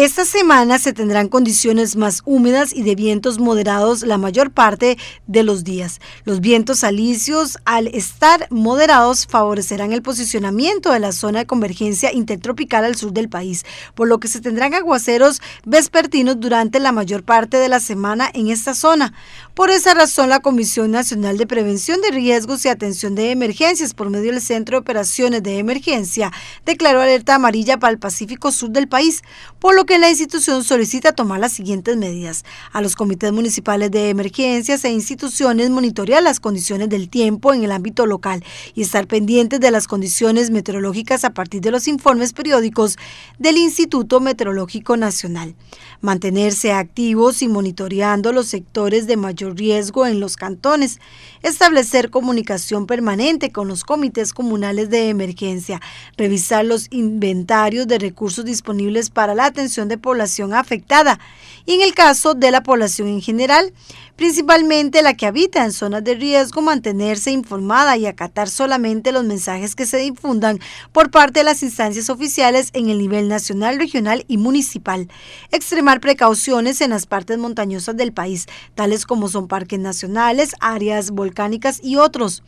Esta semana se tendrán condiciones más húmedas y de vientos moderados la mayor parte de los días. Los vientos alisios, al estar moderados, favorecerán el posicionamiento de la zona de convergencia intertropical al sur del país, por lo que se tendrán aguaceros vespertinos durante la mayor parte de la semana en esta zona. Por esa razón, la Comisión Nacional de Prevención de Riesgos y Atención de Emergencias, por medio del Centro de Operaciones de Emergencia, declaró alerta amarilla para el Pacífico Sur del país, por lo que la institución solicita tomar las siguientes medidas. A los comités municipales de emergencias e instituciones monitorear las condiciones del tiempo en el ámbito local y estar pendientes de las condiciones meteorológicas a partir de los informes periódicos del Instituto Meteorológico Nacional. Mantenerse activos y monitoreando los sectores de mayor riesgo en los cantones. Establecer comunicación permanente con los comités comunales de emergencia. Revisar los inventarios de recursos disponibles para la atención de población afectada y en el caso de la población en general, principalmente la que habita en zonas de riesgo, mantenerse informada y acatar solamente los mensajes que se difundan por parte de las instancias oficiales en el nivel nacional, regional y municipal. Extremar precauciones en las partes montañosas del país, tales como son parques nacionales, áreas volcánicas y otros.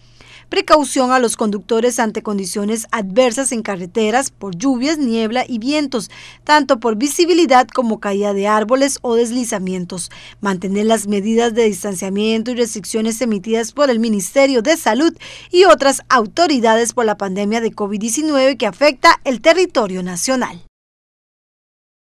Precaución a los conductores ante condiciones adversas en carreteras por lluvias, niebla y vientos, tanto por visibilidad como caída de árboles o deslizamientos. Mantener las medidas de distanciamiento y restricciones emitidas por el Ministerio de Salud y otras autoridades por la pandemia de COVID-19 que afecta el territorio nacional.